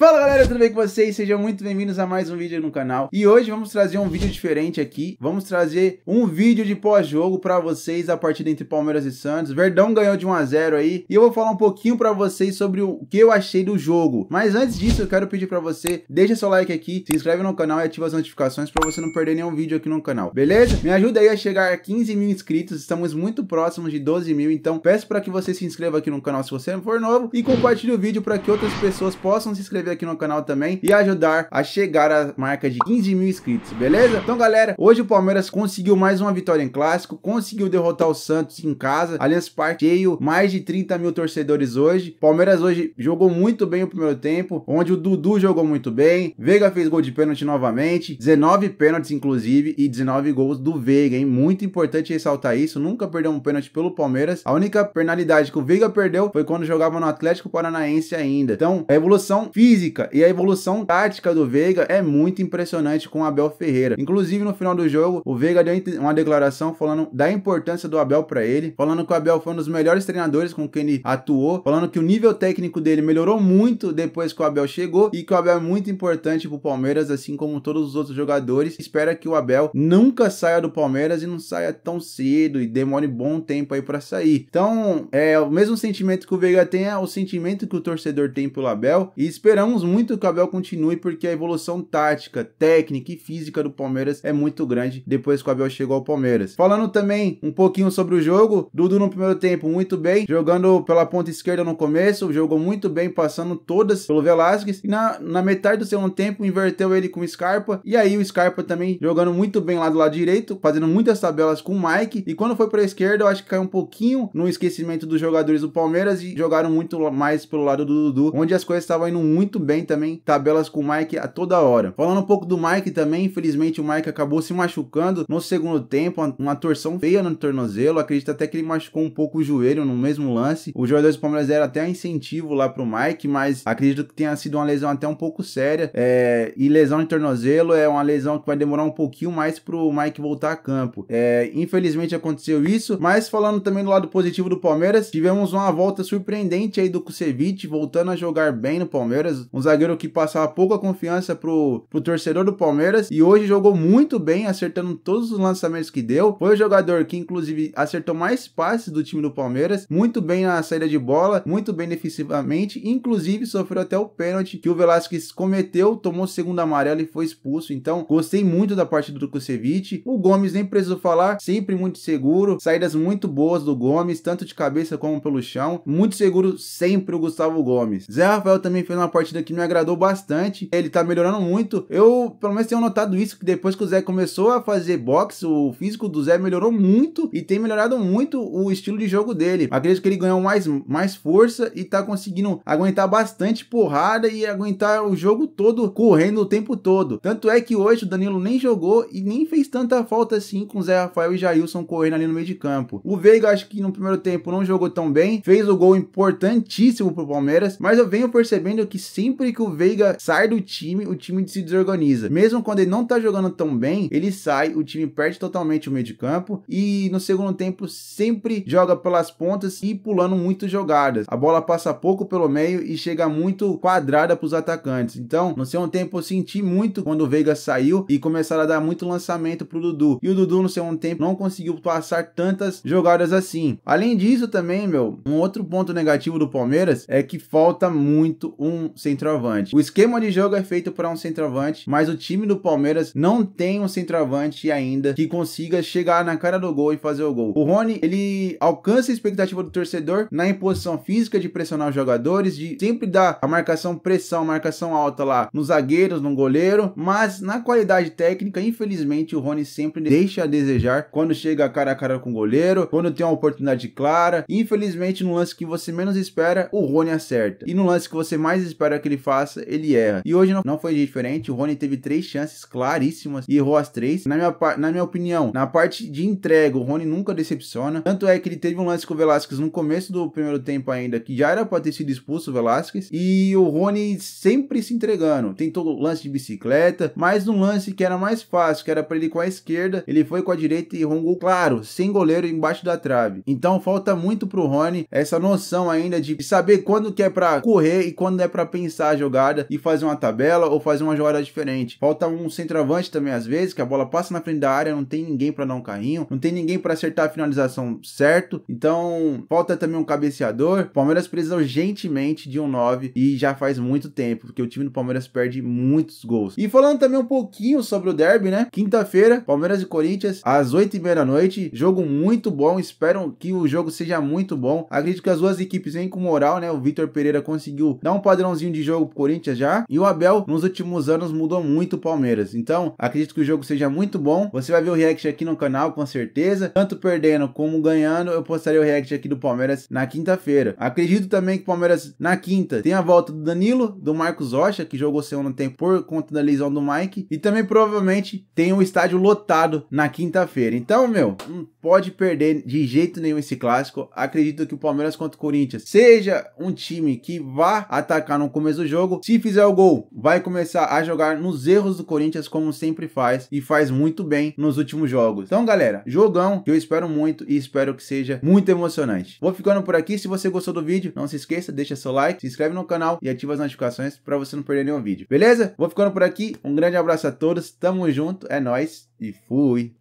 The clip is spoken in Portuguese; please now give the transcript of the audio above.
Fala galera, tudo bem com vocês? Sejam muito bem-vindos a mais um vídeo no canal. E hoje vamos trazer um vídeo diferente aqui. Vamos trazer um vídeo de pós-jogo para vocês a partida entre Palmeiras e Santos. Verdão ganhou de 1 a 0 aí, e eu vou falar um pouquinho para vocês sobre o que eu achei do jogo. Mas antes disso, eu quero pedir para você, deixa seu like aqui, se inscreve no canal e ativa as notificações para você não perder nenhum vídeo aqui no canal. Beleza? Me ajuda aí a chegar a 15 mil inscritos, estamos muito próximos de 12 mil, então peço para que você se inscreva aqui no canal se você for novo e compartilhe o vídeo para que outras pessoas possam se inscrever aqui no canal também e ajudar a chegar à marca de 15 mil inscritos, beleza? Então, galera, hoje o Palmeiras conseguiu mais uma vitória em clássico, conseguiu derrotar o Santos em casa, Allianz Parque cheio, mais de 30 mil torcedores hoje. Palmeiras hoje jogou muito bem o primeiro tempo, onde o Dudu jogou muito bem, Veiga fez gol de pênalti novamente, 19 pênaltis inclusive e 19 gols do Veiga, hein? Muito importante ressaltar isso, nunca perdeu um pênalti pelo Palmeiras. A única penalidade que o Veiga perdeu foi quando jogava no Atlético Paranaense ainda. Então, a evolução física física e a evolução tática do Veiga é muito impressionante com o Abel Ferreira. Inclusive, no final do jogo, o Veiga deu uma declaração falando da importância do Abel para ele, falando que o Abel foi um dos melhores treinadores com quem ele atuou, falando que o nível técnico dele melhorou muito depois que o Abel chegou e que o Abel é muito importante pro Palmeiras, assim como todos os outros jogadores. Espera que o Abel nunca saia do Palmeiras e não saia tão cedo e demore bom tempo aí para sair. Então, é o mesmo sentimento que o Veiga tem, é o sentimento que o torcedor tem pelo Abel e esperamos Esperamos muito que o Abel continue porque a evolução tática, técnica e física do Palmeiras é muito grande depois que o Abel chegou ao Palmeiras. Falando também um pouquinho sobre o jogo, Dudu no primeiro tempo muito bem, jogando pela ponta esquerda no começo, jogou muito bem, passando todas pelo Velasquez. E na, na metade do segundo tempo inverteu ele com o Scarpa e aí o Scarpa também jogando muito bem lá do lado direito, fazendo muitas tabelas com o Mike. E quando foi para a esquerda, eu acho que caiu um pouquinho no esquecimento dos jogadores do Palmeiras e jogaram muito mais pelo lado do Dudu, onde as coisas estavam indo muito bem também, tabelas com o Mike a toda hora. Falando um pouco do Mike também, infelizmente o Mike acabou se machucando no segundo tempo, uma torção feia no tornozelo, acredito até que ele machucou um pouco o joelho no mesmo lance. Os jogadores do Palmeiras deram até um incentivo lá pro Mike, mas acredito que tenha sido uma lesão até um pouco séria. É... e lesão de tornozelo é uma lesão que vai demorar um pouquinho mais pro Mike voltar a campo. É... infelizmente aconteceu isso, mas falando também do lado positivo do Palmeiras, tivemos uma volta surpreendente aí do Kusevich, voltando a jogar bem no Palmeiras, um zagueiro que passava pouca confiança pro, pro torcedor do Palmeiras e hoje jogou muito bem, acertando todos os lançamentos que deu. Foi o jogador que, inclusive, acertou mais passes do time do Palmeiras, muito bem na saída de bola, muito bem defensivamente, inclusive sofreu até o pênalti que o Velasquez cometeu, tomou segunda amarela e foi expulso. Então, gostei muito da partida do Kusevich. O Gomes nem preciso falar, sempre muito seguro, saídas muito boas do Gomes, tanto de cabeça como pelo chão, muito seguro sempre o Gustavo Gomes. Zé Rafael também fez uma partida que me agradou bastante. Ele tá melhorando muito. Eu, pelo menos, tenho notado isso, que depois que o Zé começou a fazer boxe, o físico do Zé melhorou muito e tem melhorado muito o estilo de jogo dele. Acredito que ele ganhou mais, mais força e tá conseguindo aguentar bastante porrada e aguentar o jogo todo correndo o tempo todo. Tanto é que hoje o Danilo nem jogou e nem fez tanta falta assim com o Zé Rafael e Jailson correndo ali no meio de campo. O Veiga, acho que no primeiro tempo não jogou tão bem, fez o gol importantíssimo pro Palmeiras, mas eu venho percebendo que sempre que o Veiga sai do time, o time se desorganiza. Mesmo quando ele não tá jogando tão bem, ele sai, o time perde totalmente o meio de campo e no segundo tempo sempre joga pelas pontas e pulando muito jogadas. A bola passa pouco pelo meio e chega muito quadrada para os atacantes. Então, no segundo é tempo eu senti muito quando o Veiga saiu e começaram a dar muito lançamento pro Dudu. E o Dudu no segundo tempo não conseguiu passar tantas jogadas assim. Além disso também, meu, um outro ponto negativo do Palmeiras é que falta muito um centroavante. O esquema de jogo é feito para um centroavante, mas o time do Palmeiras não tem um centroavante ainda que consiga chegar na cara do gol e fazer o gol. O Rony, ele alcança a expectativa do torcedor na imposição física de pressionar os jogadores, de sempre dar a marcação pressão, marcação alta lá nos zagueiros, no goleiro, mas na qualidade técnica, infelizmente, o Rony sempre deixa a desejar quando chega cara a cara com o goleiro, quando tem uma oportunidade clara. Infelizmente, no lance que você menos espera, o Rony acerta. E no lance que você mais espera que ele faça, ele erra. E hoje não, foi diferente. O Rony teve três chances claríssimas e errou as três. Na minha, na minha opinião, na parte de entrega, o Rony nunca decepciona. Tanto é que ele teve um lance com o Velasquez no começo do primeiro tempo ainda, que já era para ter sido expulso o Velasquez. E o Rony sempre se entregando. Tentou o lance de bicicleta, mas no lance que era mais fácil, que era para ele com a esquerda, ele foi com a direita e rongou, claro, sem goleiro embaixo da trave. Então falta muito pro Rony essa noção ainda de saber quando que é para correr e quando é para pensar pensar a jogada e fazer uma tabela ou fazer uma jogada diferente. Falta um centroavante também às vezes, que a bola passa na frente da área, não tem ninguém para dar um carrinho, não tem ninguém para acertar a finalização certo. Então, falta também um cabeceador. O Palmeiras precisa urgentemente de um 9 e já faz muito tempo, porque o time do Palmeiras perde muitos gols. E falando também um pouquinho sobre o derby, né? Quinta-feira, Palmeiras e Corinthians, às 8 e meia da noite. Jogo muito bom, espero que o jogo seja muito bom. Acredito que as duas equipes vêm com moral, né? O Vitor Pereira conseguiu dar um padrãozinho de de jogo pro Corinthians já. E o Abel, nos últimos anos, mudou muito o Palmeiras. Então, acredito que o jogo seja muito bom. Você vai ver o react aqui no canal, com certeza. Tanto perdendo como ganhando, eu postarei o react aqui do Palmeiras na quinta-feira. Acredito também que o Palmeiras, na quinta, tem a volta do Danilo, do Marcos Rocha, que jogou segundo tempo por conta da lesão do Mike. E também, provavelmente, tem o um estádio lotado na quinta-feira. Então, meu... Hum pode perder de jeito nenhum esse clássico. Acredito que o Palmeiras contra o Corinthians seja um time que vá atacar no começo do jogo. Se fizer o gol, vai começar a jogar nos erros do Corinthians, como sempre faz e faz muito bem nos últimos jogos. Então, galera, jogão que eu espero muito e espero que seja muito emocionante. Vou ficando por aqui. Se você gostou do vídeo, não se esqueça, deixa seu like, se inscreve no canal e ativa as notificações para você não perder nenhum vídeo. Beleza? Vou ficando por aqui. Um grande abraço a todos. Tamo junto. É nós e fui.